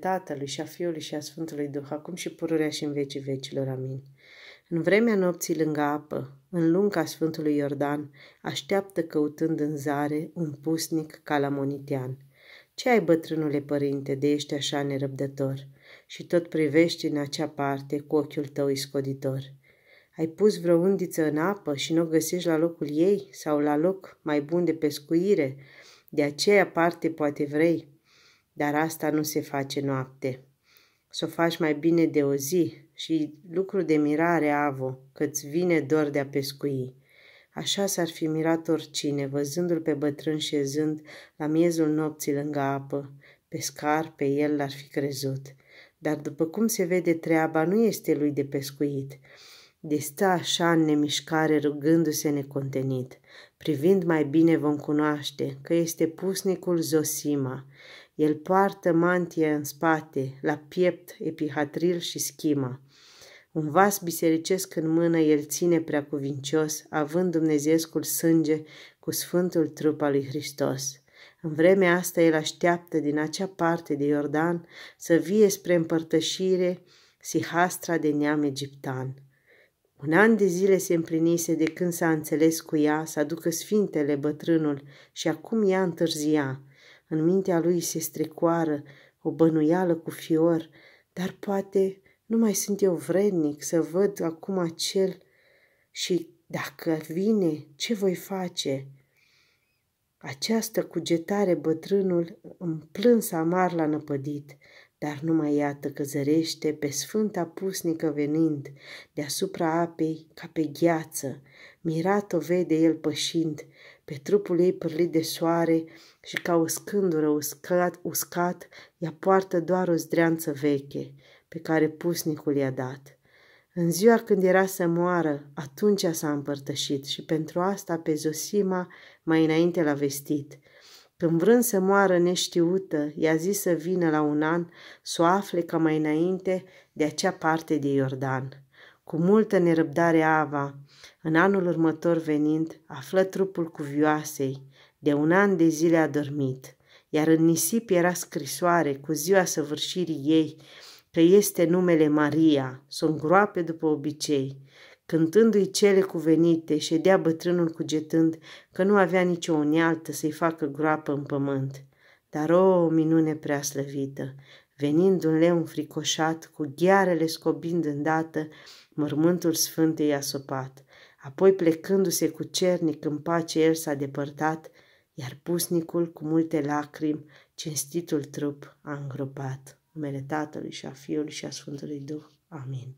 Tatălui și a Fiului și a Sfântului Duh, acum și pururea și în vecii vecilor. Amin. În vremea nopții lângă apă, în lunga Sfântului Iordan, așteaptă căutând în zare un pusnic calamonitian. Ce ai, bătrânule părinte, de ești așa nerăbdător? Și tot privești în acea parte cu ochiul tău iscoditor. Ai pus vreo undiță în apă și nu o găsești la locul ei sau la loc mai bun de pescuire, de aceea parte poate vrei?" dar asta nu se face noapte. Să o faci mai bine de o zi și lucru de mirare, Avo, că-ți vine dor de a pescui. Așa s-ar fi mirat oricine, văzându-l pe bătrân șezând la miezul nopții lângă apă. Pescar pe el l-ar fi crezut. Dar după cum se vede treaba, nu este lui de pescuit de sta așa în nemișcare rugându-se necontenit. Privind mai bine vom cunoaște că este pusnicul Zosima. El poartă mantie în spate, la piept, epihatril și schima. Un vas bisericesc în mână el ține prea cuvincios, având dumnezeescul sânge cu sfântul trup al lui Hristos. În vremea asta el așteaptă din acea parte de Iordan să vie spre împărtășire sihastra de neam egiptan. Un an de zile se împlinise de când s-a înțeles cu ea să aducă sfintele bătrânul și acum ea întârzia. În mintea lui se strecoară o bănuială cu fior, dar poate nu mai sunt eu vrednic să văd acum acel și dacă vine, ce voi face? Această cugetare bătrânul plâns amar l-a năpădit dar numai iată că zărește pe sfânta pusnică venind deasupra apei ca pe gheață, mirat o vede el pășind, pe trupul ei pârlit de soare și ca o scândură uscat, uscat ea poartă doar o zdreanță veche pe care pusnicul i-a dat. În ziua când era să moară, atunci s-a împărtășit și pentru asta pe Zosima mai înainte l-a vestit, când vrând să moară neștiută, i-a zis să vină la un an, să o afle ca mai înainte de acea parte de Iordan. Cu multă nerăbdare Ava, în anul următor venind, află trupul cuvioasei. De un an de zile a dormit, iar în nisip era scrisoare cu ziua săvârșirii ei, că este numele Maria, sunt groape după obicei cântându-i cele cuvenite, ședea bătrânul cugetând că nu avea nicio unealtă să-i facă groapă în pământ. Dar o minune prea slăvită, venind un leu înfricoșat, cu ghearele scobind îndată, mormântul sfânt i-a sopat. Apoi plecându-se cu cernic în pace el s-a depărtat, iar pusnicul cu multe lacrimi cinstitul trup a îngropat. Numele Tatălui și a Fiului și a Sfântului Duh. Amin.